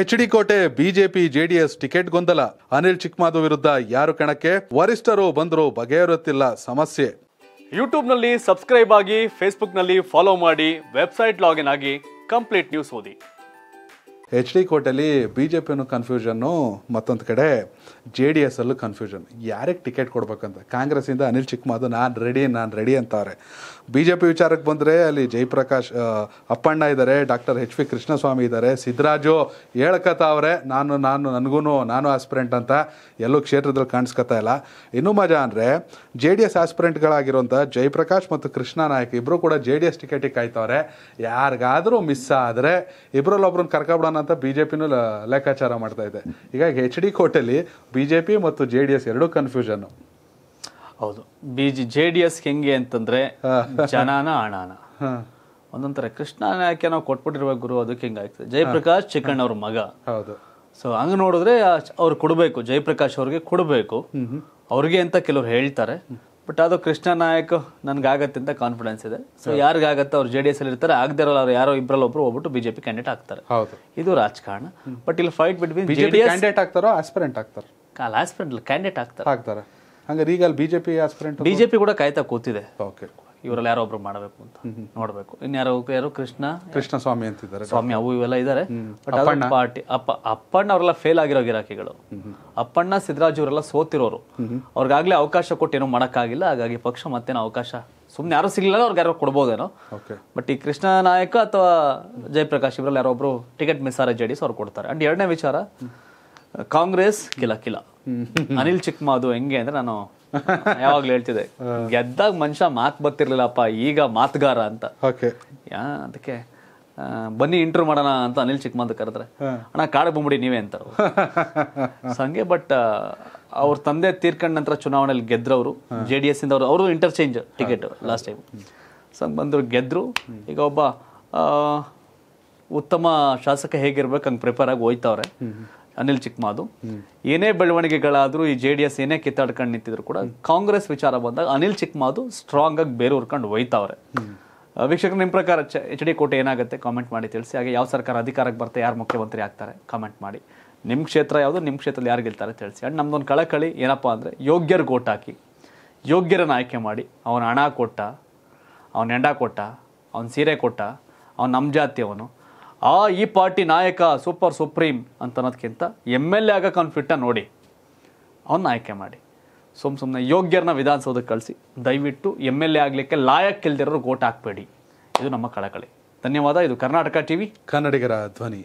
H D Kote BJP JDS ticket ಗೊಂದಲ ಅನಿಲ್ ಚಿಕ್ಮಾದು ವಿರುದ್ಧ ಯಾರು ಕಣಕ್ಕೆ ವರಿಷ್ಠರು ಬಂದರು ಬಗೆಹರುತ್ತಿಲ್ಲ ಸಮಸ್ಯೆ ನಲ್ಲಿ ಸಬ್ಸ್ಕ್ರೈಬ್ ಆಗಿ ನಲ್ಲಿ ಫಾಲೋ ಮಾಡಿ ವೆಬ್ಸೈಟ್ ಲಾಗಿನ್ ಆಗಿ ಕಂಪ್ಲೀಟ್ ನ್ಯೂಸ್ ಓದಿ ಎಚ್ ಡಿ ಕೋರ್ಟಲ್ಲಿ ಬಿ ಜೆ ಪಿನೂ ಕನ್ಫ್ಯೂಷನ್ನು ಮತ್ತೊಂದು ಕಡೆ ಜೆ ಡಿ ಅಲ್ಲೂ ಕನ್ಫ್ಯೂಷನ್ ಯಾರಿಗೆ ಟಿಕೆಟ್ ಕೊಡ್ಬೇಕಂತ ಕಾಂಗ್ರೆಸ್ಸಿಂದ ಅನಿಲ್ ಅದು ನಾನು ರೆಡಿ ನಾನು ರೆಡಿ ಅಂತಾರೆ ಬಿ ಜೆ ಪಿ ವಿಚಾರಕ್ಕೆ ಬಂದರೆ ಅಲ್ಲಿ ಜಯಪ್ರಕಾಶ್ ಅಪ್ಪಣ್ಣ ಇದ್ದಾರೆ ಡಾಕ್ಟರ್ ಎಚ್ ವಿ ಕೃಷ್ಣಸ್ವಾಮಿ ಇದ್ದಾರೆ ಸಿದ್ದರಾಜು ಅವರೇ ನಾನು ನಾನು ನನಗೂ ನಾನು ಆಸ್ಪಿರೆಂಟ್ ಅಂತ ಎಲ್ಲೂ ಕ್ಷೇತ್ರದಲ್ಲಿ ಕಾಣಿಸ್ಕೊತಾ ಇಲ್ಲ ಇನ್ನೂ ಮಜಾ ಅಂದರೆ ಜೆ ಡಿ ಎಸ್ ಆಸ್ಪಿರೆಂಟ್ಗಳಾಗಿರುವಂಥ ಜಯಪ್ರಕಾಶ್ ಮತ್ತು ಕೃಷ್ಣ ನಾಯಕ್ ಇಬ್ಬರು ಕೂಡ ಜೆ ಡಿ ಎಸ್ ಟಿಕೆಟಿಗೆ ಕಾಯ್ತವ್ರೆ ಯಾರಿಗಾದರೂ ಮಿಸ್ ಆದರೆ ಇಬ್ಬರಲ್ಲೊಬ್ರನ್ನ ಕರ್ಕೊಬಿಡೋಣ ಅಂತ ಪಿನೂ ಲೆಕ್ಕಾಚಾರ ಮಾಡ್ತಾ ಇದೆ ಹೀಗಾಗಿ ಎಚ್ ಡಿ ಕೋಟೆಲಿ ಬಿಜೆಪಿ ಮತ್ತು ಜೆ ಡಿ ಎಸ್ ಎರಡೂ ಕನ್ಫ್ಯೂಷನ್ ಹೌದು B G J D S ಹೆಂಗೆ ಅಂತಂದ್ರೆ ಜನಾನ ಅಣಾನ ಒಂದೊಂಥರ ಕೃಷ್ಣ ನಾಯಕ ನಾವು ಕೊಟ್ಬಿಟ್ಟಿರುವ ಗುರು ಅದಕ್ಕೆ ಹಿಂಗಾಗ್ತದೆ ಜಯಪ್ರಕಾಶ್ ಚಿಕ್ಕಣ್ಣ ಅವ್ರ ಮಗ ಹೌದು ಸೊ ಹಂಗ ನೋಡಿದ್ರೆ ಅವ್ರು ಕೊಡಬೇಕು ಜಯಪ್ರಕಾಶ್ ಅವ್ರಿಗೆ ಕೊಡಬೇಕು ಅವ್ರಿಗೆ ಅಂತ ಕೆಲವ್ರು ಹೇಳ್ತಾರೆ ಬಟ್ ಅದು ಕೃಷ್ಣ ನಾಯಕ್ ನನ್ಗಾಗತ್ತೆ ಅಂತ ಕಾನ್ಫಿಡೆನ್ಸ್ ಇದೆ ಸೊ ಯಾರಿಗಾಗತ್ತೆ ಅವ್ರು ಜೆ ಡಿ ಎಸ್ ಅಲ್ಲಿ ಇರ್ತಾರೆ ಆಗದೆ ಇರೋಲ್ಲ ಅವ್ರು ಯಾರೋ ಇಬ್ಬರಲ್ಲಿ ಒಬ್ರು ಹೋಗ್ಬಿಟ್ಟು ಬಿಜೆಪಿ ಕ್ಯಾಂಡಿಡೇಟ್ ಆಗ್ತಾರೆ ಇದು ರಾಜಕಾರಣ ಬಟ್ ಇಲ್ಲಿ ಫೈಟ್ ಬಿಟ್ವೀನ್ ಜೆಡಿಎಸ್ ಕ್ಯಾಂಡಿಡೇಟ್ ಆಗ್ತಾರೋ ಆಸ್ಪಿರೆಂಟ್ ಆಗ್ತಾರೆ ಕಾಲ ಆಸ್ಪಿರೆಂಟ್ ಕ್ಯಾಂಡಿಡೇಟ್ ಆಗ್ತಾರೆ ಆಗ್ತಾರೆ ಹಂಗಾರೆ ಈಗ ಅಲ್ಲಿ ಬಿಜೆಪಿ ಆಸ್ಪಿರೆಂಟ್ ಬಿಜೆಪಿ ಕೂಡ ಕಾಯ್ತಾ ಕೂತಿದೆ ಓಕೆ ಇವರಲ್ಲಿ ಯಾರೋ ಒಬ್ರು ಮಾಡಬೇಕು ಅಂತ ನೋಡಬೇಕು ಯಾರೋ ಯಾರು ಕೃಷ್ಣ ಕೃಷ್ಣ ಸ್ವಾಮಿ ಅಂತಿದ್ದಾರೆ ಸ್ವಾಮಿ ಅವು ಇವೆಲ್ಲ ಇದ್ದಾರೆ ಪಾರ್ಟಿ ಅಪ್ಪ ಅಪ್ಪಣ್ಣ ಅವರೆಲ್ಲ ಫೇಲ್ ಆಗಿರೋ ಗಿರಾಕಿಗಳು ಅಪ್ಪಣ್ಣ ಸಿದ್ದರಾಜು ಇವರೆಲ್ಲ ಸೋತಿರೋರು ಅವ್ರಿಗಾಗಲೇ ಅವಕಾಶ ಕೊಟ್ಟು ಏನೋ ಮಾಡೋಕ್ಕಾಗಿಲ್ಲ ಹಾಗಾಗಿ ಪಕ್ಷ ಮತ್ತೇನೋ ಅವಕಾಶ ಸುಮ್ಮನೆ ಯಾರು ಸಿಗ್ಲಿಲ್ಲ ಅವ್ರಿಗೆ ಯಾರೋ ಕೊಡ್ಬೋದೇನೋ ಬಟ್ ಈ ಕೃಷ್ಣ ನಾಯಕ ಅಥವಾ ಜಯಪ್ರಕಾಶ್ ಇವರಲ್ಲಿ ಯಾರೋ ಒಬ್ರು ಟಿಕೆಟ್ ಮಿಸ್ ಆರ ಜೆಡಿಸ್ ಅವ್ರು ಕೊಡ್ತಾರೆ ಅಂಡ್ ಎರಡನೇ ವಿಚಾರ ಕಾಂಗ್ರೆಸ್ ಕಿಲ ಕಿಲ ಅನಿಲ್ ಚಿಕ್ಮಾ ಅದು ಹೆಂಗೆ ಅಂದ್ರೆ ನಾನು ಯಾವಾಗ್ಲೂ ಹೇಳ್ತಿದೆ ಗೆದ್ದಾಗ ಮನುಷ್ಯ ಮಾತ್ ಬರ್ತಿರ್ಲಿಲ್ಲಪ್ಪ ಈಗ ಮಾತುಗಾರ ಅಂತ ಯಾ ಅದಕ್ಕೆ ಬನ್ನಿ ಇಂಟರ್ವ್ಯೂ ಮಾಡೋಣ ಅಂತ ಅನಿಲ್ ಚಿಕ್ಕಮಂತ ಕರೆದ್ರೆ ಅಣ್ಣ ಕಾಡ ಬಂಬಿಡಿ ನೀವೇ ಅಂತ ಹಂಗೆ ಬಟ್ ಅವ್ರ ತಂದೆ ತೀರ್ಕೊಂಡ ನಂತರ ಚುನಾವಣೆಯಲ್ಲಿ ಗೆದ್ರವರು ಜೆ ಡಿ ಎಸ್ ಇಂದ ಅವರು ಅವರು interchange ticket last time so ಬಂದ್ರು ಗೆದ್ರು ಈಗ ಒಬ್ಬ ಉತ್ತಮ ಶಾಸಕ ಹೇಗಿರ್ಬೇಕು ಹಂಗೆ ಪ್ರಿಪೇರ್ ಆಗಿ ಹೋಯ್ತವ್ರೆ ಅನಿಲ್ ಚಿಕ್ಮಾದು ಏನೇ ಬೆಳವಣಿಗೆಗಳಾದರೂ ಈ ಜೆ ಡಿ ಎಸ್ ಏನೇ ಕಿತ್ತಾಡ್ಕೊಂಡು ನಿಂತಿದ್ರು ಕೂಡ ಕಾಂಗ್ರೆಸ್ ವಿಚಾರ ಬಂದಾಗ ಅನಿಲ್ ಚಿಕ್ಮಾದು ಸ್ಟ್ರಾಂಗ್ ಆಗಿ ಬೇರೆ ಹುರ್ಕೊಂಡು ಒಯ್ತಾವ್ರೆ ವೀಕ್ಷಕರು ನಿಮ್ಮ ಪ್ರಕಾರ ಎಚ್ ಡಿ ಕೋಟೆ ಏನಾಗುತ್ತೆ ಕಾಮೆಂಟ್ ಮಾಡಿ ತಿಳಿಸಿ ಹಾಗೆ ಯಾವ ಸರ್ಕಾರ ಅಧಿಕಾರಕ್ಕೆ ಬರ್ತಾ ಯಾರು ಮುಖ್ಯಮಂತ್ರಿ ಆಗ್ತಾರೆ ಕಾಮೆಂಟ್ ಮಾಡಿ ನಿಮ್ಮ ಕ್ಷೇತ್ರ ಯಾವುದು ನಿಮ್ಮ ಕ್ಷೇತ್ರದಲ್ಲಿ ಯಾರು ಗೆಲ್ತಾರೆ ತಿಳಿಸಿ ಆ್ಯಂಡ್ ನಮ್ದೊಂದು ಕಳಕಳಿ ಏನಪ್ಪ ಅಂದರೆ ಯೋಗ್ಯರು ಗೋಟಾಕಿ ಹಾಕಿ ಯೋಗ್ಯರನ್ನು ಆಯ್ಕೆ ಮಾಡಿ ಅವನ ಹಣ ಕೊಟ್ಟ ಅವನ ಎಂಡ ಕೊಟ್ಟ ಅವನ ಸೀರೆ ಕೊಟ್ಟ ಅವನ ನಮ್ಮ ಜಾತಿಯವನು ಆ ಈ ಪಾರ್ಟಿ ನಾಯಕ ಸೂಪರ್ ಸುಪ್ರೀಂ ಅಂತ ಅನ್ನೋದಕ್ಕಿಂತ ಎಮ್ ಎಲ್ ಎ ಆಗೋ ಕಾನ್ಫ್ಲಿಕ್ಟ ನೋಡಿ ಅವನ್ನ ಆಯ್ಕೆ ಮಾಡಿ ಸುಮ್ ಸುಮ್ಮನೆ ಯೋಗ್ಯರನ್ನ ವಿಧಾನಸೌಧಕ್ಕೆ ಕಳಿಸಿ ದಯವಿಟ್ಟು ಎಮ್ ಎಲ್ ಎ ಆಗಲಿಕ್ಕೆ ಕೆಲ್ದಿರೋರು ಗೋಟ್ ಹಾಕಬೇಡಿ ಇದು ನಮ್ಮ ಕಳಕಳಿ ಧನ್ಯವಾದ ಇದು ಕರ್ನಾಟಕ ಟಿವಿ ಕನ್ನಡಿಗರ ಧ್ವನಿ